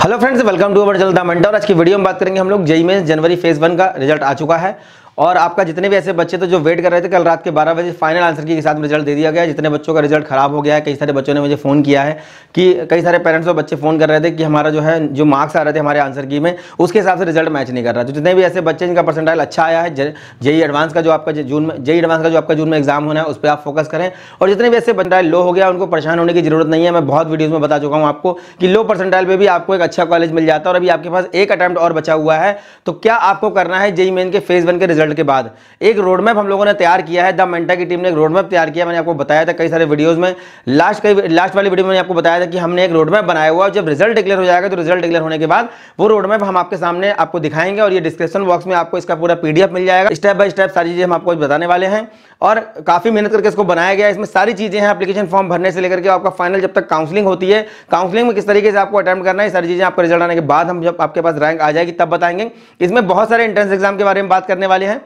hello friends welcome to our चलता मंडा और आज की वीडियो में बात करेंगे हम लोग जेई में जनवरी फेज वन का रिजल्ट आ चुका है और आपका जितने भी ऐसे बच्चे थे जो वेट कर रहे थे कल रात के बारह बजे फाइनल आंसर के साथ रिजल्ट दे दिया गया जितने बच्चों का रिजल्ट खराब हो गया है कई सारे बच्चों ने मुझे फ़ोन किया है कि कई सारे पेरेंट्स और बच्चे फ़ोन कर रहे थे कि हमारा जो है जो मार्क्स आ रहे थे हमारे आंसर की में उसके हिसाब से रिजल्ट मैच नहीं कर रहा तो जितने भी ऐसे बच्चे जिनका परसेंटाइल अच्छा आया है JEE e e advance e का जो आपका जून में जेई एडवांस का जो आपका जून में एग्जाम होना है उस पर आप फोकस करें और जितने भी ऐसे परसेंटाइल लो हो गया उनको परेशान होने की जरूरत नहीं है मैं बहुत वीडियोज़ में बता चुका हूँ आपको कि लो परसेंटाइल पर भी आपको एक अच्छा कॉलेज मिल जाता है और अभी आपके पास एक अटैम्प्ट और बचा हुआ है तो क्या आपको करना है जेई मेन के फेज़ वन के रिजल्ट रिजल्ट के बाद एक रोड मैप हम लोगों ने तैयार किया है द मेंटा की टीम ने एक रोड मैप तैयार किया मैंने आपको बताया था कई सारे वीडियोज़ में लास्ट कई लास्ट वाली वीडियो में आपको बताया था कि हमने एक रोड मैप बनाया हुआ जब रिजल्ट डिक्लेयर हो जाएगा तो रिजल्ट डिक्लेयर होने के बाद वो रोड मैप हम आपके सामने आपको दिखाएंगे और ये डिस्क्रिप्शन बॉक्स में आपको इसका पूरा पीडीएफ मिल जाएगा स्टेप बाय स्टेप सारी चीज़ें हम आपको बताने वाले हैं और काफ़ी मेहनत करके इसको बनाया गया है इसमें सारी चीज़ें हैं एप्लीकेशन फॉर्म भरने से लेकर के आपका फाइनल जब तक काउंसलिंग होती है काउंसलिंग में किस तरीके से आपको अटैम्प्ट करना है सारी चीज़ें आपका रिजल्ट आने के बाद हम जब आपके पास रैंक आ जाएगी तब बताएंगे इसमें बहुत सारे एंट्रेंस एग्जाम के बारे में बात करने वाले हैं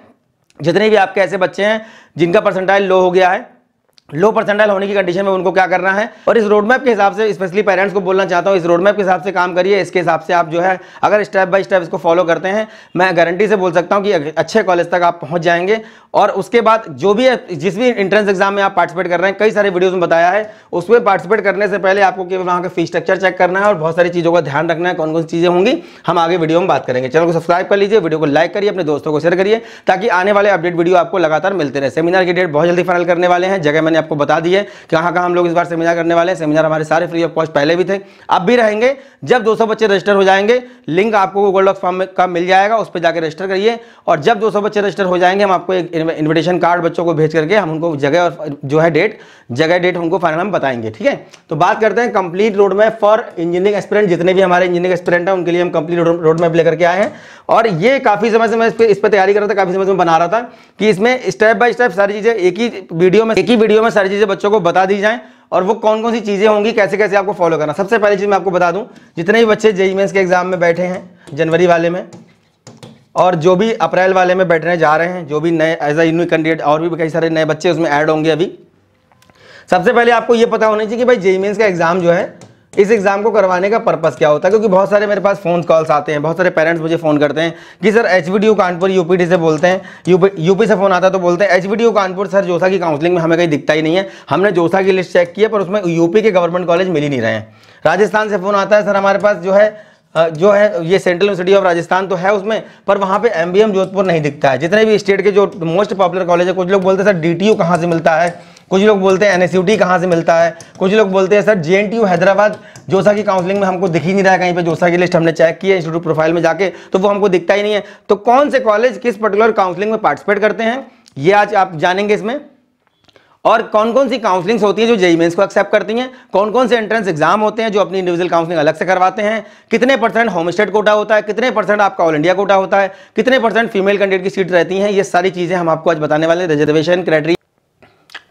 जितने भी आपके ऐसे बच्चे हैं जिनका परसेंटाइज लो हो गया है लो परसेंटाइल होने की कंडीशन में उनको क्या करना है और इस रोडमैप के हिसाब से स्पेशली पेरेंट्स को बोलना चाहता हूँ इस रोडमैप के हिसाब से काम करिए इसके हिसाब से आप जो है अगर स्टेप बाय स्टेप इसको फॉलो करते हैं मैं गारंटी से बोल सकता हूँ कि अच्छे कॉलेज तक आप पहुँच जाएंगे और उसके बाद जो भी जिस भी इंट्रेंस एग्जाम में आप पार्टिसिपेट कर रहे हैं कई सारे वीडियोज़ में बताया है उसमें पार्टिसिपेट करने से पहले आपको केवल वहाँ का फीस स्ट्रक्चर चेक करना है और बहुत सारी चीज़ों का ध्यान रखना है कौन कौन सी चीज़ें होंगी हम आगे वीडियो में बात करेंगे चैनल को सब्सक्राइब कर लीजिए वीडियो को लाइक करिए अपने दोस्तों को शेयर करिए ताकि आने वाले अपडेट वीडियो आपको लगातार मिलते रहे सेमिनार की डेट बहुत जल्दी फाइनल करने वाले हैं जगह मैंने आपको बता दी है कि कहाँ कहाँ हम लोग इस बार सेमिनार करने वाले हैं सेमिनार हमारे सारे फ्री ऑफ कॉस्ट पहले भी थे अब भी रहेंगे जब 200 बच्चे रजिस्टर हो जाएंगे लिंक आपको गूगल डॉक्स फॉर्म का मिल जाएगा उस पर जाकर रजिस्टर करिए और जब 200 बच्चे रजिस्टर हो जाएंगे हम आपको एक इन्विटेशन कार्ड बच्चों को भेज करके हम उनको जगह और जो है डेट जगह डेट हमको फाइनल हम बताएंगे ठीक है तो बात करते हैं complete road map for engineering aspirant जितने भी हमारे इंजीनियरिंग एक्सपेरेंट हैं उनके लिए हम कंप्लीट रोड मैप लेकर के आए हैं और ये काफ़ी समय से मैं इस पर तैयारी कर रहा था काफ़ी समय से मैं बना रहा था कि इसमें स्टेप बाय स्टेप सारी चीज़ें एक ही वीडियो में एक ही वीडियो वीडियो में सारी चीज़ें बच्चों को बता दी जाए और वो कौन कौन सी चीज़ें होंगी कैसे कैसे आपको फॉलो करना सबसे पहली चीज़ मैं आपको बता दूं जितने भी बच्चे जेई मेन्स के एग्ज़ाम में बैठे हैं जनवरी वाले में और जो भी अप्रैल वाले में बैठने जा रहे हैं जो भी नए एज अ यूनिक कैंडिडेट और भी कई सारे नए बच्चे उसमें ऐड होंगे अभी सबसे पहले आपको ये पता होना चाहिए कि भाई जेई मेन्स का एग्ज़ाम जो है इस एग्ज़ाम को करवाने का पर्पस क्या होता है क्योंकि बहुत सारे मेरे पास फोन कॉल्स आते हैं बहुत सारे पेरेंट्स मुझे फ़ोन करते हैं कि sir H V Kanpur UP से बोलते हैं यूपी यूपी से फ़ोन आता तो बोलते हैं एच वी कानपुर सर जोसा की काउंसलिंग में हमें कहीं दिखता ही नहीं है हमने जोसा की लिस्ट चेक की है पर उसमें यूपी के गवर्नमेंट कॉलेज मिल ही नहीं रहे हैं राजस्थान से फ़ोन आता है सर हमारे पास जो है जो है ये सेंट्रल यूनिवर्सिटी ऑफ राजस्थान तो है उसमें पर वहाँ पे एमबीएम जोधपुर नहीं दिखता है जितने भी स्टेट के जो मोस्ट पॉपुलर कॉलेज है कुछ लोग बोलते हैं सर डीटीयू कहाँ से मिलता है कुछ लोग बोलते हैं एन कहां से मिलता है कुछ लोग बोलते हैं सर जे हैदराबाद जोसा की काउंसलिंग में हमको दिख ही नहीं रहा है कहीं पे जोसा की लिस्ट हमने चेक की है इंस्टीट्यूट प्रोफाइल में जाके तो वो हमको दिखता ही नहीं है तो कौन से कॉलेज किस पर्टिकुलर काउंसलिंग में पार्टिसिपेट करते हैं ये आज आप जानेंगे इसमें और कौन कौन सी काउंसलिंग्स होती हैं जो जेई मेन्स e e को एक्सेप्ट करती हैं कौन कौन से एंट्रेंस एग्जाम होते हैं जो अपनी इंडिविजुअल काउंसलिंग अलग से करवाते हैं कितने परसेंट होम स्टेट कोटा होता है कितने परसेंट आपका ऑल इंडिया कोटा होता है कितने परसेंट फीमेल कैंडिडेट की सीट रहती हैं ये सारी चीज़ें हम आपको आज बताने वाले reservation criteria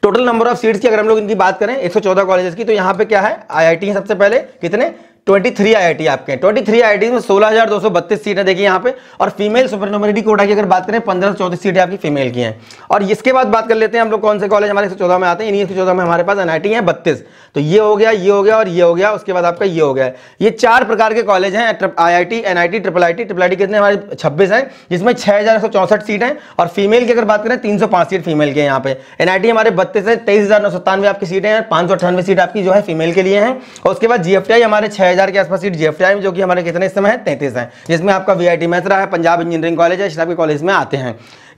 total number of seats की अगर हम लोग इनकी बात करें 114 कॉलेजेस की तो यहाँ पे क्या है आईआईटी है सबसे पहले कितने ट्वेंटी आई आई आपके ट्वेंटी थ्री आई आई में 16,232 सीट है देखिए यहाँ पे और फीमेल सुपरनोमरिटी कोटा की अगर बात करें पंद्रह चौतीस सीटें आपकी फीमेल की हैं और इसके बाद बात कर लेते हैं हम लोग कौन से कॉलेज हमारे चौदह में आते हैं इन्हीं चौदह में हमारे पास एनआईटी है बत्तीस तो ये हो गया ये हो गया और ये हो गया उसके बाद आपका ये हो गया ये चार प्रकार के कॉलेज हैं I I T N I T triple I T triple I T कितने हमारे छब्बीस हैं जिसमें छः हज़ार एक सौ सीट हैं और फीमेल की अगर बात करें तीन सौ सीट फीमेल की यहाँ पे एनआईटी हमारे बत्तीस है तेईस हज़ार नौ सत्तानवे आपकी सीटें हैं पाँच सौ अठानवे सीट आपकी जो है फीमेल के लिए हैं और उसके बाद जीएफटीआई हमारे छः ढाई हजार के आसपास सीट जीएफटी आई जो कि हमारे कितने इस समय है तैंतीस है जिसमें आपका वीआईटी मैथ रहा है पंजाब इंजीनियरिंग कॉलेज है इस कॉलेज में आते हैं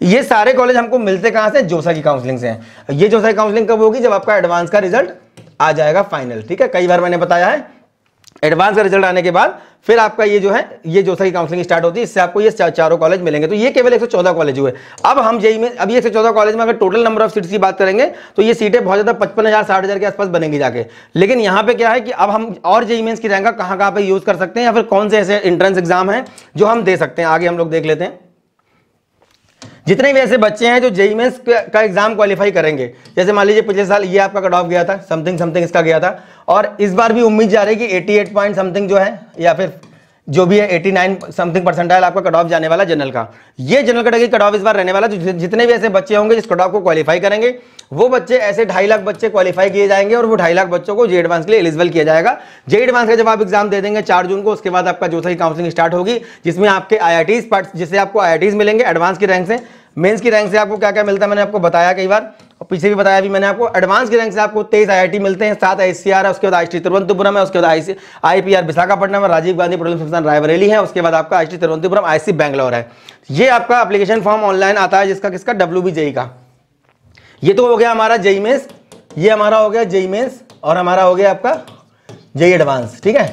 ये सारे कॉलेज हमको मिलते कहाँ से जोसा की काउंसलिंग से है ये जोसा की काउंसलिंग कब होगी जब आपका एडवांस का रिजल्ट आ जाएगा फाइनल ठीक है कई बार मैंने बताया है एडवांस का रिजल्ट आने के बाद फिर आपका ये जो है ये जोसा की काउंसलिंग स्टार्ट होती है इससे आपको ये चारों कॉलेज मिलेंगे तो ये केवल 114 कॉलेज हुए अब हम जेई में अभी 114 कॉलेज में अगर टोटल नंबर ऑफ सीट्स की बात करेंगे तो ये सीटें बहुत ज़्यादा पचपन हज़ार साठ हज़ार के आसपास बनेंगी जाके लेकिन यहाँ पे क्या है कि अब हम और जेई मेन्स की रैंक कहाँ कहाँ पर यूज़ कर सकते हैं या फिर कौन से ऐसे एंट्रेंस एग्जाम है जो हम दे सकते हैं आगे हम लोग देख लेते हैं जितने भी ऐसे बच्चे हैं जो जेई मेन्स e e का एग्जाम क्वालिफाई करेंगे जैसे मान लीजिए पिछले साल ये आपका कट ऑफ गया था समथिंग समथिंग इसका गया था और इस बार भी उम्मीद जा रही है कि 88 पॉइंट समथिंग जो है या फिर जो भी है 89 समथिंग परसेंटाइल आपका कट ऑफ जाने वाला जनरल का ये जनरल कटेगरी कट ऑफ इस बार रहने वाला जो जितने भी ऐसे बच्चे होंगे जिस कट ऑफ को क्वालिफाई करेंगे वो बच्चे ऐसे ढाई लाख बच्चे क्वालिफाई किए जाएंगे और वो ढाई लाख बच्चों को जे एडवांस के लिए एलिजिबल किया जाएगा जे एडवांस का जब आप एग्जाम दे देंगे चार जून को उसके बाद आपका जो सही काउंसिलिंग स्टार्ट होगी जिसमें आपके आई जिससे आपको आई मिलेंगे एडवांस की रैंक से मेन्स की रैंक से आपको क्या क्या मिलता है मैंने आपको बताया कई बार और पीछे भी बताया अभी मैंने आपको एडवांस के रैंक से आपको तेईस आई मिलते हैं सात आई है उसके बाद आई तिरुवंतपुरम है उसके बाद I I P R Visakhapatnam Rajiv Gandhi प्रोडल संस्थान रायबरेली है उसके बाद आपका आई तिरुवंतपुरम तिरुवनंतपुरम आई सी बैंगलोर है ये आपका अपलीकेशन फॉर्म ऑनलाइन आता है जिसका किसका डब्ल्यू बी e का ये तो हो गया हमारा जेई मेन्स e ये हमारा हो गया जेई मेन्स e और हमारा हो गया आपका जेई एडवांस ठीक है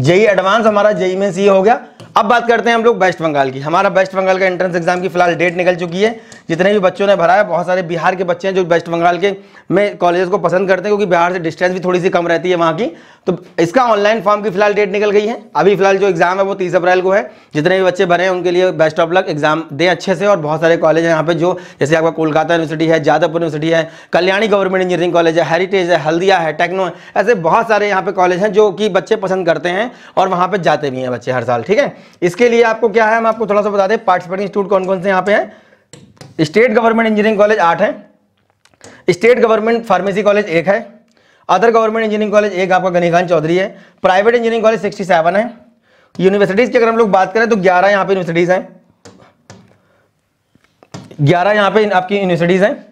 जेई एडवांस हमारा जेई मेन्स ये हो गया अब बात करते हैं हम लोग वेस्ट बंगाल की हमारा वेस्ट बंगाल का एंट्रेंस एग्जाम की फिलहाल डेट निकल चुकी है जितने भी बच्चों ने भरा है बहुत सारे बिहार के बच्चे हैं जो वेस्ट बंगाल के में कॉलेज को पसंद करते हैं क्योंकि बिहार से डिस्टेंस भी थोड़ी सी कम रहती है वहाँ की तो इसका ऑनलाइन फॉर्म की फिलहाल डेट निकल गई है अभी फिलहाल जो एग्ज़ाम है वो तीस अप्रैल को है जितने भी बच्चे भरे हैं उनके लिए बेस्ट ऑफ लक एग्जाम दें अच्छे से और बहुत सारे कॉलेज हैं यहाँ पर जो जैसे आपका कोलकाता यूनिवर्सिटी है जादवपुर यूनिवर्सिटी है कल्याणी गवर्नमेंट इंजीनियरिंग कॉलेज है हेरिटेज है हल्दिया है टेक्नो है ऐसे बहुत सारे यहाँ पे कॉलेज हैं जो कि बच्चे पसंद करते हैं और वहाँ पर जाते भी हैं बच्चे हर साल ठीक है इसके लिए आपको क्या है हम आपको थोड़ा सा बता दें पार्टिसिपेटिंग इंस्टीट्यूट कौन कौन से यहाँ पे हैं स्टेट गवर्नमेंट इंजीनियरिंग कॉलेज आठ है स्टेट गवर्नमेंट फार्मेसी कॉलेज एक है अदर गवर्नमेंट इंजीनियरिंग कॉलेज एक आपका गनी खान चौधरी है private engineering college sixty seven है यूनिवर्सिटीज़ की अगर हम लोग बात करें तो ग्यारह यहाँ पे यूनिवर्सिटीज़ हैं ग्यारह यहाँ पे आपकी यूनिवर्सिटीज़ हैं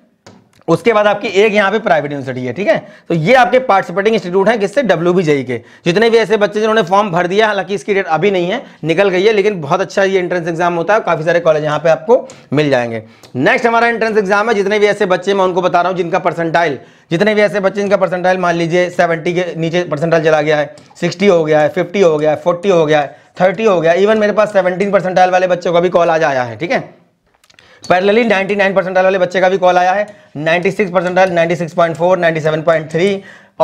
उसके बाद आपकी एक यहाँ पे प्राइवेट यूनिवर्सिटी है ठीक है तो ये आपके पार्टिसिपेटिंग इंस्टीट्यूट हैं किससे डब्ल्यू बी e के जितने भी ऐसे बच्चे जिन्होंने फॉर्म भर दिया हालांकि इसकी डेट अभी नहीं है निकल गई है लेकिन बहुत अच्छा ये एंट्रेंस एग्जाम होता है काफी सारे कॉलेज यहाँ पे आपको मिल जाएंगे नेक्स्ट हमारा एंट्रेंस एग्जाम है जितने भी ऐसे बच्चे मैं उनको बता रहा हूँ जिनका परसेंटाइल जितने भी ऐसे बच्चे जिनका परसेंटाइल मान लीजिए सेवेंटी के नीचे परसेंटाइल चला गया है सिक्सटी हो गया है फिफ्टी हो गया है फोर्टी हो गया है थर्टी हो गया इवन मेरे पास सेवेंटीन परसेंटाइल वाले बच्चों का भी कॉल आज आया है ठीक है पैरेलली 99 परसेंटाइल वाले बच्चे का भी कॉल आया है 96 परसेंटाइल 96.4 97.3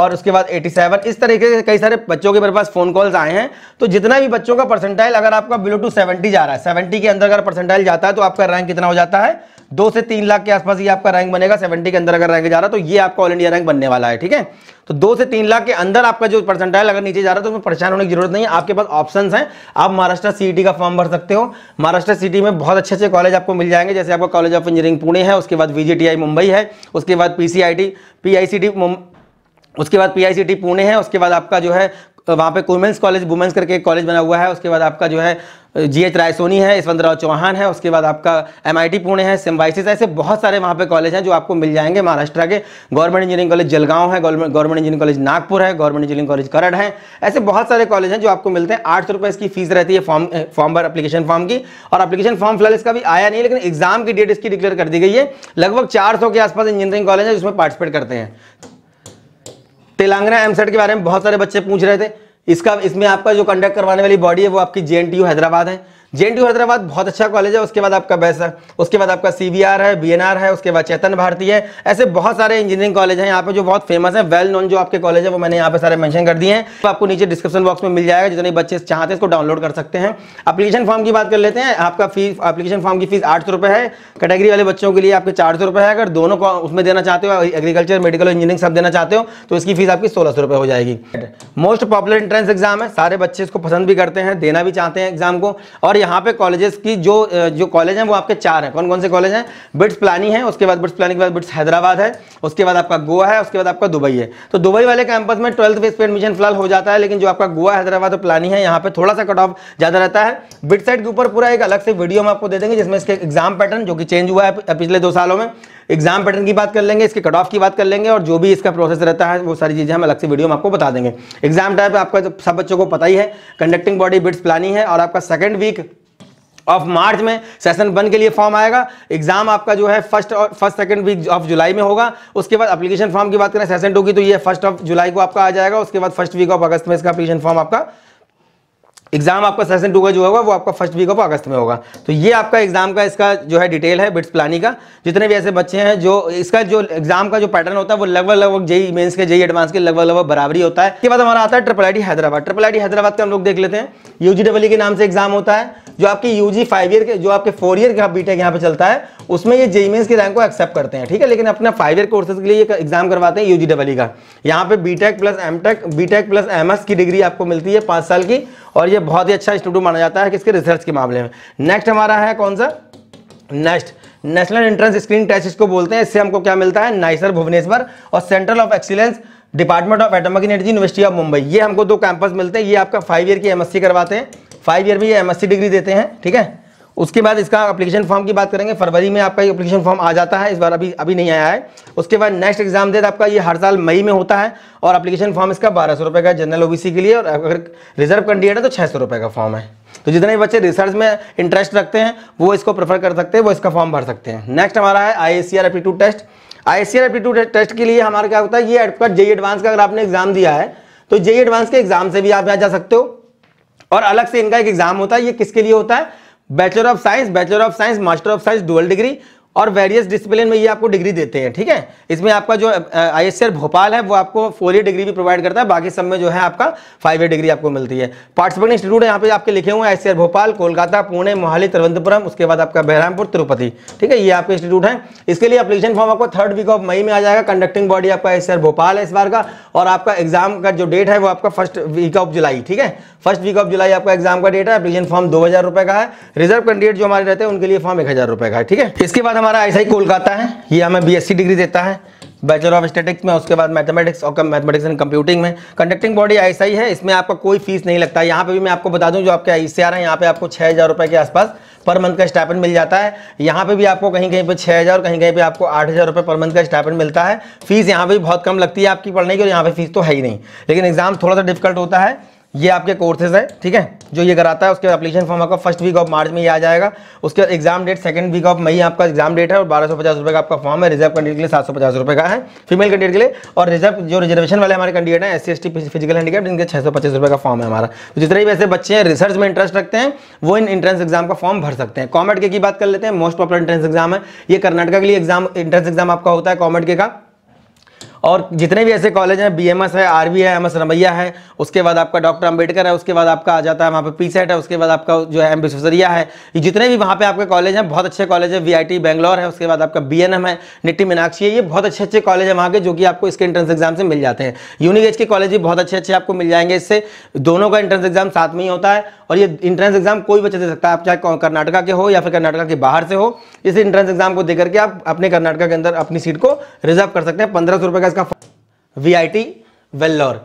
और उसके बाद 87 इस तरीके से कई सारे बच्चों के मेरे पास फोन कॉल्स आए हैं तो जितना भी बच्चों का परसेंटाइल अगर आपका बिलो टू 70 जा रहा है 70 के अंदर अगर परसेंटाइल जाता है तो आपका रैंक कितना हो जाता है दो से तीन लाख के आसपास ये आपका रैंक बनेगा सेवेंटी के अंदर अगर रैंक जा रहा तो ये आपका ऑल इंडिया रैंक बनने वाला है ठीक है तो दो से तीन लाख के अंदर आपका जो परसेंटाइल अगर नीचे जा रहा है तो उसमें परेशान होने की जरूरत नहीं है आपके पास ऑप्शन है आप महाराष्ट्र सीटी e का फॉर्म भर सकते हो महाराष्ट्र सिटी e में बहुत अच्छे अच्छे कॉलेज आपको मिल जाएंगे जैसे आपका कॉलेज ऑफ इंजीनियरिंग पुणे है उसके बाद वीजीटीआई मुंबई है उसके बाद पीसीआईटी पीआईसीटी उसके बाद पीआईसीटी पुणे है उसके बाद आपका जो है वहाँ पे वुमेंस कॉलेज वुमेंस करके एक कॉलेज बना हुआ है उसके बाद आपका जो है जी एच रायसोनी है यशवंतराव चौहान है उसके बाद आपका एम आई टी पुणे है सिम्बाइसिस ऐसे बहुत सारे वहाँ पे कॉलेज हैं जो आपको मिल जाएंगे महाराष्ट्र के गवर्नमेंट इंजीनियरिंग कॉलेज जलगांव है गवर्नमेंट इंजीनियरिंग कॉलेज नागपुर है गवर्नमेंट इंजीनियरिंग कॉलेज करड़ है ऐसे बहुत सारे कॉलेज हैं जो आपको मिलते हैं आठ सौ इसकी फीस रहती है फॉर्म फॉर्म पर अपलीकेशन फॉर्म की और अपलीकेशन फॉर्म फिलहाल इसका भी आया नहीं लेकिन एग्जाम की डेट इसकी डिक्लेयर कर दी गई है लगभग चार के आसपास इंजीनियरिंग कॉलेज है जिसमें पार्टिसिपेट करते हैं तेलंगाना एमसेट के बारे में बहुत सारे बच्चे पूछ रहे थे इसका इसमें आपका जो कंडक्ट करवाने वाली बॉडी है वो आपकी जे हैदराबाद है जे हैदराबाद बहुत अच्छा कॉलेज है उसके बाद आपका बैसा उसके बाद आपका सी है बी है उसके बाद चेतन भारती है ऐसे बहुत सारे इंजीनियरिंग कॉलेज हैं यहाँ पे जो बहुत फेमस है वेल नोन जो आपके कॉलेज है वो मैंने यहाँ पे सारे मैंशन कर दिए हैं तो आपको नीचे डिस्क्रिप्शन बॉक्स में मिल जाएगा जितने बच्चे चाहते हैं इसको डाउनलोड कर सकते हैं अपलीकेशन फॉर्म की बात कर लेते हैं आपका फीस अपलीकेशन फॉर्म की फीस आठ है कैटेगरी वाले बच्चों के लिए आपके चार है अगर दोनों उसमें देना चाहते हो एग्रीकल्चर मेडिकल इंजीनियरिंग सब देना चाहते हो तो इसकी फीस आपकी सोलह सौ हो जाएगी मोस्ट पॉपुलर एंट्रेंस एग्जाम है सारे बच्चे इसको पसंद भी करते हैं देना भी चाहते हैं एग्जाम को और यहाँ पे कॉलेजेस की जो जो कॉलेज हैं वो आपके चार हैं कौन कौन से कॉलेज हैं बिट्स प्लानी है उसके बाद बिट्स प्लानी के बाद बिट्स हैदराबाद है उसके बाद आपका गोवा है उसके बाद आपका दुबई है तो दुबई वाले कैंपस में ट्वेल्थ बेस पे एडमिशन फिलहाल हो जाता है लेकिन जो आपका गोवा हैदराबाद और प्लानी है यहाँ पे थोड़ा सा कट ऑफ ज़्यादा रहता है बिट साइड के ऊपर पूरा एक अलग से वीडियो हम आपको दे देंगे जिसमें इसके एग्जाम पैटर्न जो कि चेंज हुआ है पिछले दो सालों में एग्जाम पैटर्न की बात कर लेंगे इसके कट ऑफ की बात कर लेंगे और जो भी इसका प्रोसेस रहता है वो सारी चीज़ें हम अलग से वीडियो में आपको बता देंगे एग्जाम टाइप आपका सब बच्चों को पता ही है कंडक्टिंग बॉडी बिट्स प्लानिंग है और आपका सेकेंड वीक ऑफ मार्च में सेशन वन के लिए फॉर्म आएगा एग्जाम आपका जो है फर्स्ट और फर्स्ट सेकंड वीक ऑफ जुलाई में होगा उसके बाद एप्लीकेशन फॉर्म की बात करें सेशन टू की तो ये फर्स्ट ऑफ जुलाई को आपका आ जाएगा उसके बाद फर्स्ट वीक ऑफ अगस्त में इसका एप्लीकेशन फॉर्म आपका एग्जाम आपका सेशन टू का जो होगा वो आपका फर्स्ट वीक ऑफ अगस्त में होगा तो ये आपका एग्जाम का इसका जो है डिटेल है बिट्स प्लानी का जितने भी ऐसे बच्चे हैं जो इसका जो एग्जाम का जो पैटर्न होता है वो लगभग लगभग जेई मेन्स के जेई एडवांस के लगभग लगभग बराबरी होता है इसके बाद हमारा आता है triple I Hyderabad triple I Hyderabad का हम लोग देख लेते हैं यूजी e के नाम से एग्जाम होता है जो आपके यूजी फाइव ईयर के जो आपके फोर ईयर का बीटेक यहाँ पे चलता है उसमें ये जेईमेंस के रैंक को एक्सेप्ट करते हैं ठीक है लेकिन अपने फाइव ईयर कोर्सेज के लिए एग्जाम करवाते हैं यूजी डबल e का यहाँ पे BTech plus MTech BTech plus MS की डिग्री आपको मिलती है पांच साल की और ये बहुत ही अच्छा स्टूडेंट माना जाता है किसके रिसर्च के मामले में नेक्स्ट हमारा है कौन सा next national entrance screen test इसको बोलते हैं इससे हमको क्या मिलता है नाइसर भुवनेश्वर और central of excellence department of atomic energy university of Mumbai ये हमको दो कैंपस मिलते हैं ये आपका फाइव ईयर की एमएससी करवाते हैं फाइव ईयर में ये एमएससी डिग्री देते हैं ठीक है उसके बाद इसका अपलीकेशन फॉर्म की बात करेंगे फरवरी में आपका अपलीकेशन फॉर्म आ जाता है इस बार अभी अभी नहीं आया है उसके बाद नेक्स्ट एग्जाम डेट आपका ये हर साल मई में होता है और अपलीकेशन फॉर्म इसका बारह सौ रुपये का जनरल ओ के लिए और अगर रिजर्व कैंडिडेट है तो छः सौ रुपये का फॉर्म है तो जितने बच्चे रिसर्च में इंटरेस्ट रखते हैं वो इसको प्रेफर कर सकते हैं वो इसका फॉर्म भर सकते हैं नेक्स्ट हमारा है I S two test I S test के लिए हमारा क्या होता है ये जेई एडवांस e का अगर आपने एग्जाम दिया है तो जेई एडवांस e के एग्जाम से भी आप यहाँ जा सकते हो और अलग से इनका एक एग्जाम होता है ये किसके लिए होता है bachelor of science bachelor of science master of science dual degree और वेरियस डिसिप्लिन में ये आपको डिग्री देते हैं ठीक है इसमें आपका जो आई भोपाल है वो आपको फोर डिग्री भी प्रोवाइड करता है बाकी सब में जो है आपका फाइव डिग्री आपको मिलती है पार्टिसिपेंट इंस्टीट्यूट यहाँ पे आपके लिखे हुए आई आई भोपाल कोलकाता पुणे मोहाली तिरुवंतपुरम उसके बाद आपका बहरामपुर तिरुपति ठीक है ये आपके इंस्टीट्यूट है इसके लिए अपलिकेशन फॉर्म आपको थर्ड वीक ऑफ मई में आ जाएगा कंडक्टिंग बॉडी आपका आई भोपाल है इस बार का और आपका एग्जाम का जो डेट है वो आपका फर्स्ट वीक ऑफ जुलाई ठीक है फर्स्ट वीक ऑफ जुलाई आपका एग्जाम का डेट है अपलीकेशन फॉर्म दो का है रिजर्व कैंडिडेट जो हमारे रहते हैं उनके लिए फॉर्म एक का है ठीक है इसके बाद हमारा ऐसा ही कोलकाता है ये हमें बीएससी डिग्री देता है बैचलर ऑफ स्टेटिक्स में उसके बाद मैथमेटिक्स और मैथमेटिक्स एंड कंप्यूटिंग में कंडक्टिंग बॉडी ऐसा ही है इसमें आपका कोई फीस नहीं लगता है यहाँ पे भी मैं आपको बता दूँ जो आपके आई सी आर है यहाँ पे आपको छः हज़ार रुपये के आसपास पर मंथ का स्टापन मिल जाता है यहाँ पे भी आपको कहीं कहीं पे छः हज़ार कहीं कहीं पे आपको आठ हज़ार रुपये पर मंथ का स्टापन मिलता है फीस यहाँ पर भी बहुत कम लगती है आपकी पढ़ने की और यहाँ पर फीस तो है ही नहीं लेकिन एग्ज़ाम थोड़ा सा डिफिकल्ट होता है ये आपके कोर्सेज है ठीक है जो ये कराता है उसके एप्लीकेशन फॉर्म आपका फर्स्ट वीक ऑफ मार्च में ही आ जाएगा उसके बाद exam date second week of मई आपका एग्जाम डेट है और बारह सौ पचास रुपये का आपका फॉर्म है रिजर्व कैंडिडेट के लिए सात सौ पचास रुपये का है फीमेल कैंडिडेट के लिए और रिजर्व जो रिजर्वेशन वाले हमारे कैंडिडेट हैं एस सी फिजिकल हैंडीकेप इनके छः सौ पच्चीस रुपये का फॉर्म है हमारा तो जितने भी वैसे बच्चे हैं रिसर्च में इंटरेस्ट रखते हैं वो इन इंट्रेंस एग्जाम का फॉर्म भर सकते हैं कॉमेट के की बात कर लेते हैं मोस्ट पॉपुलर इंट्रेंस एग्जाम है ये कर्नाटका के लिए एग्जाम इंट्रेंस एग्जाम आपका होता है कॉमेट के का और जितने भी ऐसे कॉलेज हैं बी है आर है एम एस रमैया है उसके बाद आपका डॉक्टर अम्बेडकर है उसके बाद आपका आ जाता है वहाँ पर पी सेट है उसके बाद आपका जो है एम विश्वसरिया है ये जितने भी वहाँ पर आपके कॉलेज हैं बहुत अच्छे कॉलेज है वी बैंगलोर है उसके बाद आपका बी है निट्टी मीनाक्षी है ये बहुत अच्छे अच्छे कॉलेज है वहाँ के जो कि आपको इसके एंट्रेंस एग्जाम से मिल जाते हैं यूनिक के कॉलेज भी बहुत अच्छे अच्छे आपको मिल जाएंगे इससे दोनों का एंट्रेंस एग्जाम साथ में ही होता है और ये इंट्रेंस एग्जाम कोई बच्चा दे सकता है आप चाहे कर्नाटका के हो या फिर कर्नाटका के बाहर से हो इस इंट्रेंस एग्जाम को देकर के आप अपने कर्नाटका के अंदर अपनी सीट को रिजर्व कर सकते हैं पंद्रह सौ रुपये का का वीआईटी वेल्लोर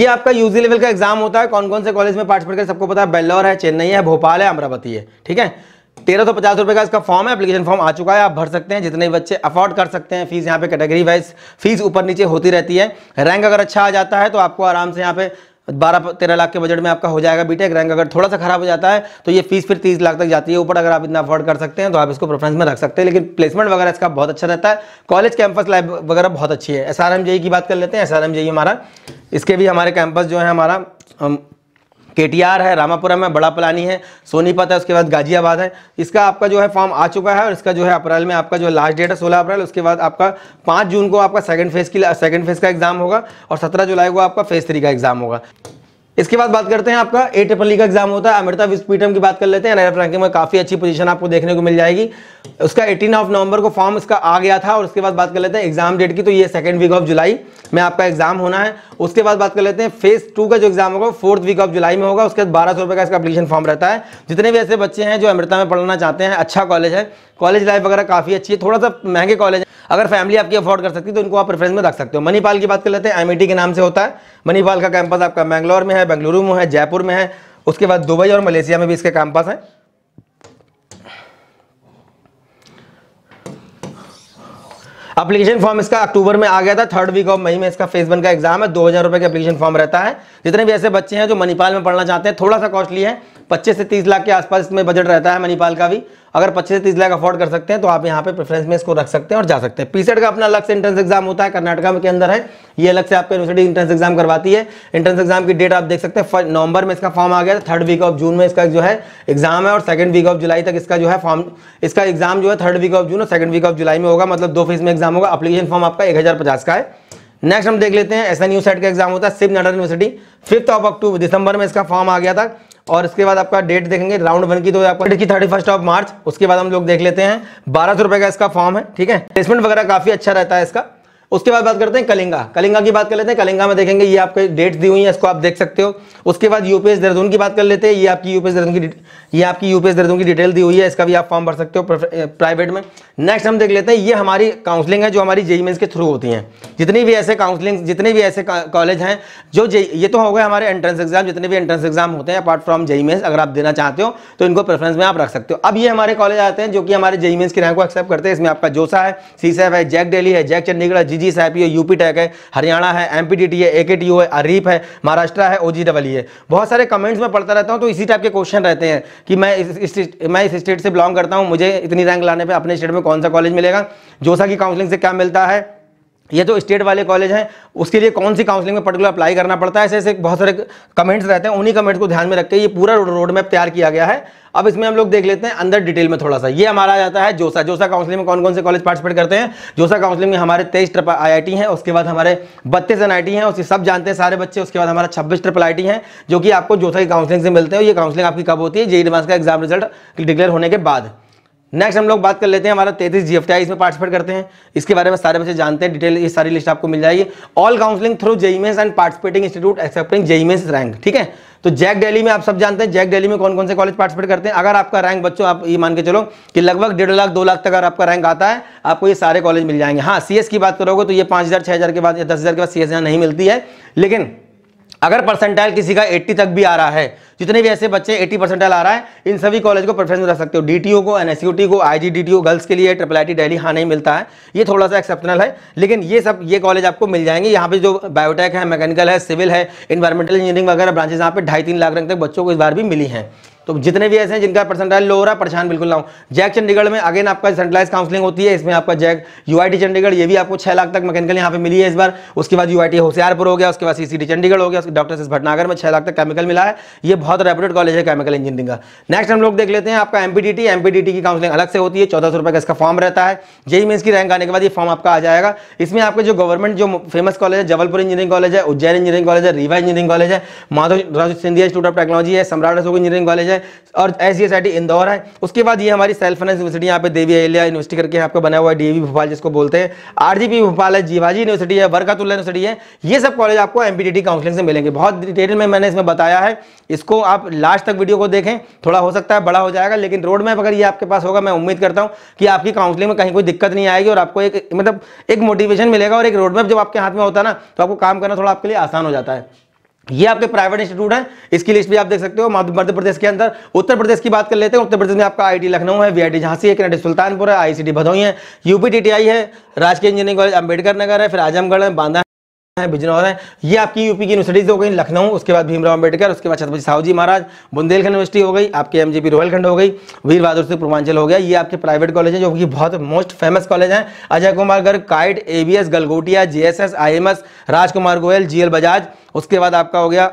ये आपका यूजी लेवल का एग्जाम होता है कौन कौन से कॉलेज में पार्टिसिपेट कर सबको पता है बेल्लोर है चेन्नई है भोपाल है अमरावती है ठीक है तेरह सौ पचास रुपए का इसका फॉर्म है एप्लीकेशन फॉर्म आ चुका है आप भर सकते हैं जितने बच्चे अफोर्ड कर सकते हैं फीस यहाँ पे कैटेगरी वाइज फीस ऊपर नीचे होती रहती है रैंक अगर अच्छा आ जाता है तो आपको आराम से यहाँ पे बारह तेरह लाख के बजट में आपका हो जाएगा बीटेक रैंक अगर थोड़ा सा खराब हो जाता है तो ये फीस फिर तीस लाख तक जाती है ऊपर अगर आप इतना अफोर्ड कर सकते हैं तो आप इसको प्रेफरेंस में रख सकते हैं लेकिन प्लेसमेंट वगैरह इसका बहुत अच्छा रहता है कॉलेज कैंपस लाइफ वगैरह बहुत अच्छी है एस आर e की बात कर लेते हैं एस आर e हमारा इसके भी हमारे कैंपस जो है हमारा केटीआर है रामापुरम है बड़ा पलानी है सोनीपत है उसके बाद गाजियाबाद है इसका आपका जो है फॉर्म आ चुका है और इसका जो है अप्रैल में आपका जो लास्ट डेट है सोलह अप्रैल उसके बाद आपका पाँच जून को आपका सेकंड फेज की सेकंड फेज का एग्जाम होगा और सत्रह जुलाई को आपका फेज थ्री का एग्जाम होगा इसके बाद बात करते हैं आपका ए ट्रिपल e का एग्जाम होता है अमृता विस्पीटम की बात कर लेते हैं एनआरएफ रैंकिंग में काफ़ी अच्छी पोजीशन आपको देखने को मिल जाएगी उसका 18 ऑफ नवंबर को फॉर्म इसका आ गया था और उसके बाद बात कर लेते हैं एग्जाम डेट की तो ये सेकंड वीक ऑफ जुलाई में आपका एग्जाम होना है उसके बाद बात कर लेते हैं फेज टू का जो एग्जाम होगा फोर्थ वीक ऑफ जुलाई में होगा उसके बाद बारह का इसका अपलीकेशन फॉर्म रहता है जितने भी ऐसे बच्चे हैं जो अमृता में पढ़ना चाहते हैं अच्छा कॉलेज है कॉलेज लाइफ वगैरह काफ़ी अच्छी है थोड़ा सा महंगे कॉलेज है अगर फैमिली आपकी अफोर्ड कर सकती है तो इनको आप प्रेफरेंस में रख सकते हो मणिपाल की बात कर लेते हैं एम के नाम से होता है मणिपाल का कैंपस आपका बैंगलोर में है बेंगलुरु में है जयपुर में है उसके बाद दुबई और मलेशिया में भी इसके कैंपस हैं अप्लीकेशन फॉर्म इसका अक्टूबर में आ गया था थर्ड वीक ऑफ मई में इसका फेज वन का एग्जाम है दो हज़ार रुपए का अपलीकेशन फॉर्म रहता है जितने भी ऐसे बच्चे हैं जो मणिपाल में पढ़ना चाहते हैं थोड़ा सा कॉस्टली है पच्चीस से तीस लाख के आसपास इसमें बजट रहता है मणिपाल का भी अगर पच्चीस से तीस लाख अफोर्ड कर सकते हैं तो आप यहाँ पे प्रेफरेंस में इसको रख सकते हैं और जा सकते हैं पीसेट का अपना अलग से एंट्रेंस एग्जाम होता है कर्नाटका के अंदर है ये अलग से आपका यूनिवर्सिटी इंट्रेंस एग्जाम करवाती है एंट्रेंस एग्जाम की डेट आप देख सकते हैं नवंबर में इसका फॉर्म आ गया थर्ड वीक ऑफ जून में इसका जो है एग्जाम है और सेकंड वीक ऑफ जुलाई तक इसका जो है फॉर्म इसका एग्जाम जो है थर्ड वीक ऑफ जून और सेकंड वीक ऑफ जुलाई में होगा मतलब दो फेज में एग्जाम होगा अपलीकेशन फॉर्म आपका एक का है नेक्स्ट हम देख लेते हैं एस एन यू सेट का एग्जाम होता है Shiv Nadar university fifth of October दिसंबर में इसका फॉर्म आ गया था और इसके बाद आपका डेट देखेंगे राउंड वन की तो आपका डेट की थर्टी फर्स्ट ऑफ मार्च उसके बाद हम लोग देख लेते हैं बारह सौ रुपए का इसका फॉर्म है ठीक है प्लेसमेंट वगैरह काफ़ी अच्छा रहता है इसका उसके बाद बात करते हैं कलिंगा कलिंगा की बात कर लेते हैं कलिंगा में देखेंगे ये आपके डेट्स दी हुई हैं इसको आप देख सकते हो उसके बाद यूपीएस देहरादून की बात कर लेते हैं ये आपकी यूपीएस देहरादून की ये आपकी यूपीएस देहरादून की डिटेल दी हुई है इसका भी आप फॉर्म भर सकते हो प्राइवेट में नेक्स्ट हम देख लेते हैं ये हमारी काउंसलिंग है जो हमारी जेई e e के थ्रू होती है जितनी भी ऐसे काउंसलिंग जितने भी ऐसे कॉलेज हैं जो e ये तो हो गए हमारे एंट्रेंस एग्जाम जितने भी एंट्रेंस एग्जाम होते हैं अपार्ट फ्रॉम जेई अगर आप देना चाहते हो तो इनको प्रेफरेंस में आप रख सकते हो अब ये हमारे कॉलेज आते हैं जो कि हमारे जेई की रैंक को एक्सेप्ट करते हैं इसमें आपका जोसा है सीसेफ है जैक डेली है जैक चंडीगढ़ जी जी है यूपी टेक है हरियाणा है एम है ए है अरीफ है महाराष्ट्र है ओ e है बहुत सारे कमेंट्स में पढ़ता रहता हूँ तो इसी टाइप के क्वेश्चन रहते हैं कि मैं इस मैं इस स्टेट से बिलोंग करता हूँ मुझे इतनी रैंक लाने पर अपने स्टेट में कौन सा कॉलेज मिलेगा जोसा की काउंसलिंग से क्या मिलता है ये जो स्टेट वाले कॉलेज हैं उसके लिए कौन सी काउंसलिंग में पर्टिकुलर अप्लाई करना पड़ता है ऐसे ऐसे बहुत सारे कमेंट्स रहते हैं उन्हीं कमेंट्स को ध्यान में रखकर ये पूरा रोड मैप तैयार किया गया है अब इसमें हम लोग देख लेते हैं अंदर डिटेल में थोड़ा सा ये हमारा जाता है जोसा जोसा काउंसलिंग में कौन कौन से कॉलेज पार्टिसिपेट करते हैं जोसा काउंसलिंग में हमारे तेईस ट्रिपल आई हैं उसके बाद हमारे बत्तीस एन आई हैं उसके सब जानते हैं सारे बच्चे उसके बाद हमारा छब्बीस ट्रिपल आई हैं जो कि आपको जोसा की काउंसलिंग से मिलते हैं ये काउंसलिंग आपकी कब होती है जे एडवांस का एग्जाम रिजल्ट डिक्लेयर होने के बाद नेक्स्ट हम लोग बात कर लेते हैं हमारा तैतीस जी इसमें पार्टिसिपेट करते हैं इसके बारे में सारे बच्चे जानते हैं डिटेल ये सारी लिस्ट आपको मिल जाएगी all counselling through JEE mains and participating institute accepting JEE mains rank ठीक है तो जैक डेली में आप सब जानते हैं जैक डेली में कौन कौन से कॉलेज पार्टिसिपेट करते हैं अगर आपका रैंक बच्चों आप ये मान के चलो कि लगभग डेढ़ लाख दो लाख तक अगर आपका रैंक आता है आपको ये सारे कॉलेज मिल जाएंगे हाँ सी की बात करोगे तो ये पाँच हज़ार के बाद या दस के बाद सी नहीं मिलती है लेकिन अगर परसेंटाइल किसी का 80 तक भी आ रहा है जितने भी ऐसे बच्चे 80 परसेंटाइल आ रहा है इन सभी कॉलेज को प्रेफरेंस दे सकते हो डीटीओ को एनएसयूटी को आईजीडीटीओ गर्ल्स के लिए ट्रिपल आई डेली हाँ नहीं मिलता है ये थोड़ा सा एक्सेप्शनल है लेकिन ये सब ये कॉलेज आपको मिल जाएंगे यहाँ पे जो बायोटेक है मैकेनिकल है सिविल है इन्वायरमेंटल इंजीनियरिंग वगैरह ब्रांचेज यहाँ पे ढाई तीन लाख रंग तक बच्चों को इस बार भी मिली है तो जितने भी ऐसे हैं जिनका परसेंटाइज लो हो रहा है परेशान बिल्कुल ना हो जैक चंडीगढ़ में अगेन आपका सेंट्रलाइज काउंसलिंग होती है इसमें आपका जैक यूआईटी चंडीगढ़ ये भी आपको छह लाख तक मैकेनिकल यहाँ पे मिली है इस बार उसके बाद यूआईटी होशियारपुर हो गया उसके बाद सीसीडी चंडीगढ़ हो गया डॉक्टर एस भटनागर में छह लाख तक केमिकल मिला है ये बहुत रेपुटेड कॉलेज है केमिकल इंजीनियरिंग का नेक्स्ट हम लोग देख लेते हैं आपका एमपीडीटी एमपीडीटी की काउंसलिंग अलग से होती है चौदह सौ का इसका फॉर्म रहता है जेई मीन e e की रैंक आने के बाद ये फॉर्म आपका आ जाएगा इसमें आपके जो गवर्नमेंट जो फेमस कॉलेज है जबलपुर इंजीनियरिंग कॉलेज है उज्जैन इंजीनियरिंग कॉलेज है रीवा इंजीनियरिंग कॉलेज है Madhav Raju Scindia institute of technology है सम्राट अशोक इंजीनियरिंग कॉलेज है है और एस जी इंदौर है उसके बाद ये हमारी सेल्फ फाइनेंस यूनिवर्सिटी यहाँ पे देवी अहिल्या यूनिवर्सिटी करके आपका बना हुआ है डी भोपाल जिसको बोलते हैं आर भोपाल है जीवाजी यूनिवर्सिटी है वर्कातुल्ला यूनिवर्सिटी है ये सब कॉलेज आपको एम काउंसलिंग से मिलेंगे बहुत डिटेल में मैंने इसमें बताया है इसको आप लास्ट तक वीडियो को देखें थोड़ा हो सकता है बड़ा हो जाएगा लेकिन रोड मैप अगर ये आपके पास होगा मैं उम्मीद करता हूँ कि आपकी काउंसलिंग में कहीं कोई दिक्कत नहीं आएगी और आपको एक मतलब एक मोटिवेशन मिलेगा और एक रोड मैप जब आपके हाथ में होता है ना तो आपको काम करना थोड़ा आपके लिए आसान हो जाता है ये आपके प्राइवेट इंस्टीट्यूट है इसकी लिस्ट भी आप देख सकते हो मध्य प्रदेश के अंदर उत्तर प्रदेश की बात कर लेते हैं उत्तर प्रदेश में आपका आईटी लखनऊ है वीआईटी झांसी है कनाडी सुल्तानपुर है आईसीटी भदौई है यूपी टीटीआई है राजकीय इंजीनियरिंग कॉलेज अंबेडकर नगर है फिर आजमगढ़ है बांदा है बिजनौर है ये आपकी यूपी की यूनिवर्सिटीज हो गई लखनऊ उसके बाद भीमराव अंबेडकर उसके बाद छत्रपति साहू जी महाराज बुंदेलखंड यूनिवर्सिटी हो गई आपके एम जी पी रोहलखंड हो गई वीर बहादुर सिंह पूर्वांचल हो गया ये आपके प्राइवेट कॉलेज हैं जो कि बहुत मोस्ट फेमस कॉलेज हैं Ajay Kumar Garg KIET ABES Galgotia GSS I Rajkumar Goel GL Bajaj उसके बाद आपका हो गया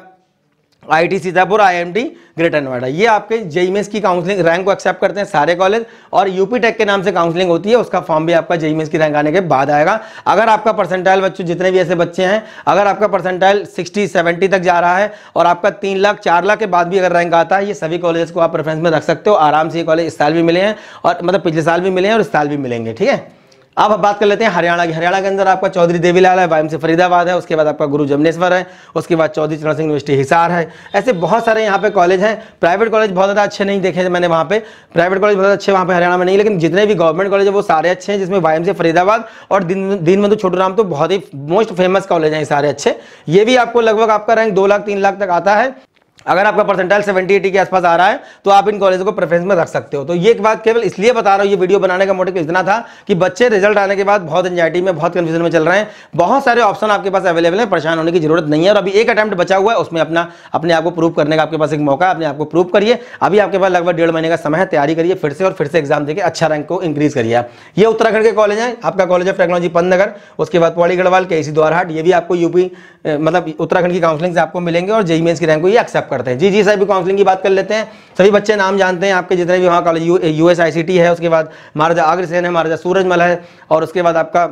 I T Sitapur I M T greater Noida ये आपके जेईमएस e की काउंसलिंग रैंक को एक्सेप्ट करते हैं सारे कॉलेज और यूपी टेक के नाम से काउंसलिंग होती है उसका फॉर्म भी आपका जेईमेस e की रैंक आने के बाद आएगा अगर आपका परसेंटाइल बच्चों जितने भी ऐसे बच्चे हैं अगर आपका परसेंटाइल सिक्सटी सेवेंटी तक जा रहा है और आपका तीन लाख चार लाख के बाद भी अगर रैंक आता है ये सभी कॉलेज को आप प्रेफरेंस में रख सकते हो आराम से ये कॉलेज इस साल भी मिले हैं और मतलब पिछले साल भी मिले हैं और इस साल भी मिलेंगे ठीक है अब बात कर लेते हैं हरियाणा की हरियाणा के अंदर आपका चौधरी देवीलाल है वायम से फरीदाबाद है उसके बाद आपका गुरु जमनेश्वर है उसके बाद चौधरी चरण सिंह यूनिवर्सिटी हिसार है ऐसे बहुत सारे यहाँ पे कॉलेज हैं प्राइवेट कॉलेज बहुत ज़्यादा अच्छे नहीं देखे मैंने वहाँ पे प्राइवेट कॉलेज बहुत अच्छे वहाँ पर हरियाणा में नहीं लेकिन जितने भी गवर्नमेंट कॉलेज है वो सारे अच्छे हैं जिसमें वायम से फरीदाबाद और दीन दीनबंधु छोटू राम तो बहुत ही मोस्ट फेमस कॉलेज हैं सारे अच्छे ये भी आपको लगभग आपका रैंक दो लाख तीन लाख तक आता है अगर आपका परसेंटाइल 70 के आसपास आ रहा है तो आप इन कॉलेज को प्रेफरेंस में रख सकते हो तो ये बात केवल इसलिए बता रहा हूँ ये वीडियो बनाने का मोटिव इतना था कि बच्चे रिजल्ट आने के बाद बहुत एंजाइटी में बहुत कंफ्यूजन में चल रहे हैं बहुत सारे ऑप्शन आपके पास अवेलेबल है परेशान होने की जरूरत नहीं है और अभी एक अटैम्प्ट बचा हुआ है उसमें अपना अपने आपको प्रूव करने का आपके पास एक मौका अपने आपको प्रूव करिए अभी आपके पास लगभग डेढ़ महीने का समय है तैयारी करिए फिर से और फिर से एग्जाम देकर अच्छा रैंक को इंक्रीज करिए ये उत्तराखंड के कॉलेज है आपका कॉलेज ऑफ टेक्नोलॉजी पंतनगर उसके बाद पौड़ी गढ़वाल के सी द्वारहाट ये भी आपको यूपी मतलब उत्तराखंड की काउंसिलिंग से आपको मिलेंगे और जेई मेन्स e e की रैंक को ये एक्सेप्ट करते हैं जी जी सर भी काउंसलिंग की बात कर लेते हैं सभी बच्चे नाम जानते हैं आपके जितने भी वहाँ कॉलेज यू एस है उसके बाद महाराजा अग्रसेन है महाराजा सूरजमल है और उसके बाद आपका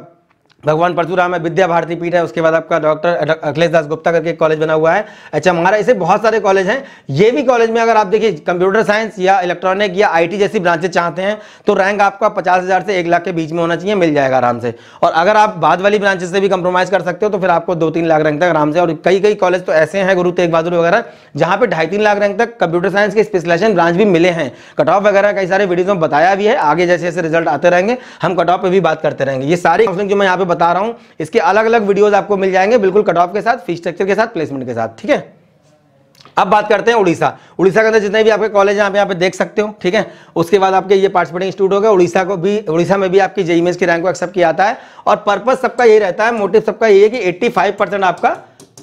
भगवान परशुराम है विद्या भारती पीठ है उसके बाद आपका डॉक्टर अखिलेश दास गुप्ता करके कॉलेज बना हुआ है अच्छा हमारा ऐसे बहुत सारे कॉलेज हैं ये भी कॉलेज में अगर आप देखिए कंप्यूटर साइंस या इलेक्ट्रॉनिक या आईटी जैसी ब्रांचेज चाहते हैं तो रैंक आपका पचास हज़ार से एक लाख के बीच में होना चाहिए मिल जाएगा आराम से और अगर आप बाद वाली ब्रांचेज से भी कंप्रोमाइज़ कर सकते हो तो फिर आपको दो तीन लाख रैंक तक आराम से और कई कई कॉलेज तो ऐसे हैं गुरु तेग बहादुर वगैरह जहाँ पर ढाई तीन लाख रैंक तक कंप्यूटर साइंस के स्पेशलाइजेशन ब्रांच भी मिले हैं कट ऑफ वगैरह कई सारे वीडियोज़ में बताया भी है आगे जैसे जैसे रिजल्ट आते रहेंगे हम कट ऑफ पर भी बात करते रहेंगे ये सारी जो मैं यहाँ मैं बता रहा हूं इसके अलग अलग वीडियोज आपको मिल जाएंगे बिल्कुल कट ऑफ के साथ फी स्ट्रक्चर के साथ प्लेसमेंट के साथ ठीक है अब बात करते हैं उड़ीसा उड़ीसा के अंदर जितने भी आपके कॉलेज हैं आप यहाँ पे देख सकते हो ठीक है उसके बाद आपके ये पार्टिसिपेटिंग इंस्टीट्यूट हो गए उड़ीसा को भी उड़ीसा में भी आपकी जेई मेज e e e की रैंक को एक्सेप्ट किया जाता है और पर्पज सबका यही रहता है मोटिव सबका यही है कि 85 परसेंट आपका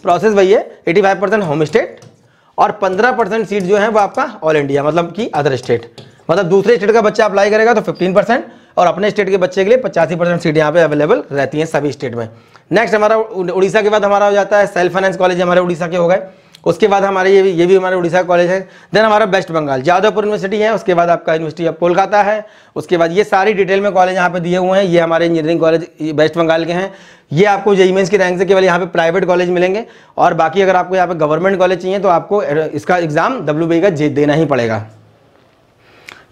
प्रोसेस वही है 85 परसेंट होम स्टेट और पंद्रह परसेंट सीट जो है वो आपका ऑल इंडिया मतलब कि अदर स्टेट मतलब दूसरे स्टेट का बच्चा अप्लाई करेगा तो फिफ्टीन परसेंट और अपने स्टेट के बच्चे के लिए पचासी परसेंट सीट यहाँ पे अवेलेबल रहती हैं सभी स्टेट में नेक्स्ट हमारा उड़ीसा के बाद हमारा हो जाता है सेल्फ फाइनेंस कॉलेज हमारे उड़ीसा के हो गए उसके बाद हमारे ये भी ये भी हमारे उड़ीसा कॉलेज है देन हमारा वेस्ट बंगाल जादवपुर यूनिवर्सिटी है उसके बाद आपका यूनिवर्सिटी ऑफ कोलकाता है उसके बाद ये सारी डिटेल में कॉलेज यहाँ पे दिए हुए हैं ये हमारे इंजीनियरिंग कॉलेज वेस्ट बंगाल के हैं ये आपको जेईमेंस e e की रैंक से केवल यहाँ पे प्राइवेट कॉलेज मिलेंगे और बाकी अगर आपको यहाँ पे गवर्नमेंट कॉलेज चाहिए तो आपको इसका एग्ज़ाम डब्ल्यू का जे देना ही पड़ेगा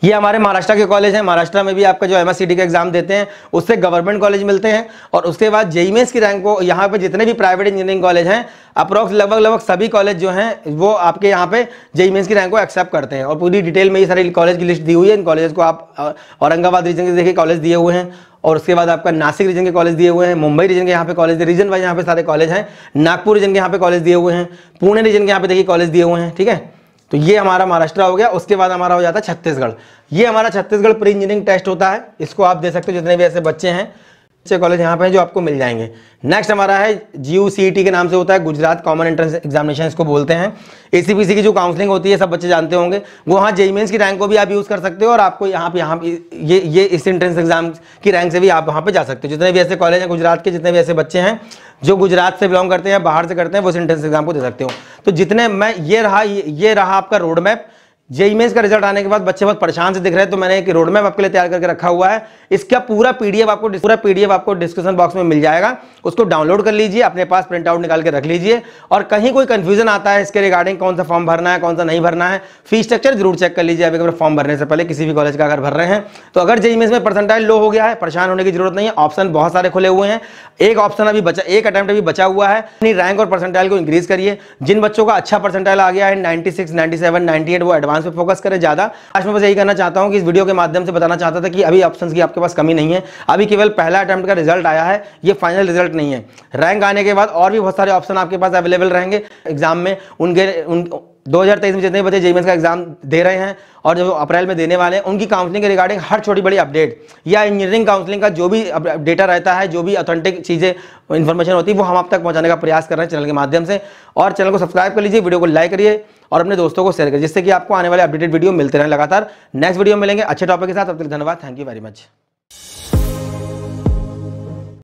ये हमारे महाराष्ट्र के कॉलेज हैं महाराष्ट्र में भी आपका जो एम का एग्जाम देते हैं उससे गवर्नमेंट कॉलेज मिलते हैं और उसके बाद जेईमएस e e की रैंक को यहाँ पे जितने भी प्राइवेट इंजीनियरिंग कॉलेज हैं अप्रोक्स लगभग लगभग सभी कॉलेज जो हैं वो आपके यहाँ पे जेईमएस e की रैंक को एक्सेप्ट करते हैं और पूरी डिटेल में ये सारी कॉलेज की लिस्ट दी हुई है इन कॉलेज को आप औरंगाबाद रीजन के देखिए कॉलेज दिए हुए हैं और उसके बाद आपका नासिक रीजन के कॉलेज दिए हुए हैं मुंबई रीजन के यहाँ पे कॉलेज रीजन वाइज यहाँ पे सारे कॉलेज हैं नागपुर रीजन के यहाँ पे कॉलेज दिए हुए हैं पुणे रीजन के यहाँ पे देखिए कॉलेज दिए हुए हैं ठीक है तो ये हमारा महाराष्ट्र हो गया उसके बाद हमारा हो जाता है छत्तीसगढ़ ये हमारा छत्तीसगढ़ प्री इंजीनियरिंग टेस्ट होता है इसको आप दे सकते हो जितने भी ऐसे बच्चे हैं अच्छे कॉलेज यहाँ पे हैं जो आपको मिल जाएंगे नेक्स्ट हमारा है जी e के नाम से होता है गुजरात कॉमन एंट्रेंस एग्जामिनेशन को बोलते हैं ए की जो काउंसलिंग होती है सब बच्चे जानते होंगे वो हाँ जेईमेंस e e की रैंक को भी आप यूज़ कर सकते हो और आपको यहाँ पे यहाँ ये ये इस एंट्रेंस एग्जाम की रैंक से भी आप वहाँ पे जा सकते हो जितने भी ऐसे कॉलेज हैं गुजरात के जितने भी ऐसे बच्चे हैं जो गुजरात से बिलोंग करते हैं बाहर से करते हैं वो एंट्रेंस एग्जाम को दे सकते हो तो जितने मैं ये रहा ये रहा आपका रोड मैप जे इमेज का रिजल्ट आने के बाद बच्चे बहुत परेशान से दिख रहे हैं तो मैंने एक रोड मैप आपके लिए तैयार करके रखा हुआ है इसका पूरा पीडीएफ आपको पूरा पीडीएफ आपको डिस्क्रिप्शन बॉक्स में मिल जाएगा उसको डाउनलोड कर लीजिए अपने पास प्रिंट आउट निकाल के रख लीजिए और कहीं कोई कन्फ्यूजन आता है इसके रिगार्डिंग कौन सा फॉर्म भरना है कौन सा नहीं भरना है फी स्ट्रक्चर जरूर चेक कर लीजिए अभी फॉर्म भरने से पहले किसी भी कॉलेज का अगर भर रहे हैं तो अगर जे इमेज में परसेंटाइज लो हो गया है परेशान होने की जरूरत नहीं है ऑप्शन बहुत सारे खुले हुए हैं एक ऑप्शन अभी बचा एक अटैम्प्ट अभी बचा हुआ है अपनी रैंक और परसेंटाइल को इंक्रीज करिए जिन बच्चों का अच्छा परसेंटाइल आ गया है नाइन्टी सिक्स वो एडवांस पे फोकस करें ज़्यादा आज मैं बस यही कहना चाहता हूँ कि इस वीडियो के माध्यम से बताना चाहता था कि अभी ऑप्शन की आपके पास कमी नहीं है अभी केवल पहला अटैम्प्ट का रिजल्ट आया है ये फाइनल रिजल्ट नहीं है रैंक आने के बाद और भी बहुत सारे ऑप्शन आपके पास अवेलेबल रहेंगे एग्जाम में उनके 2023 में जितने बच्चे जेमेंस का एग्जाम दे रहे हैं और जो अप्रैल में देने वाले हैं उनकी काउंसलिंग के रिगार्डिंग हर छोटी बड़ी अपडेट या इंजीनियरिंग काउंसलिंग का जो भी डेटा रहता है जो भी ऑथेंटिक चीज़ें इन्फॉर्मेशन होती है वो हम आप तक पहुंचाने का प्रयास कर रहे हैं चैनल के माध्यम से और चैनल को सब्सक्राइब कर लीजिए वीडियो को लाइक करिए और अपने दोस्तों को शेयर करिए जिससे कि आपको आने वाले अपडेटेड वीडियो मिलते रहे लगातार नेक्स्ट वीडियो मिलेंगे अच्छे टॉपिक के साथ अब तक धन्यवाद थैंक यू वेरी मच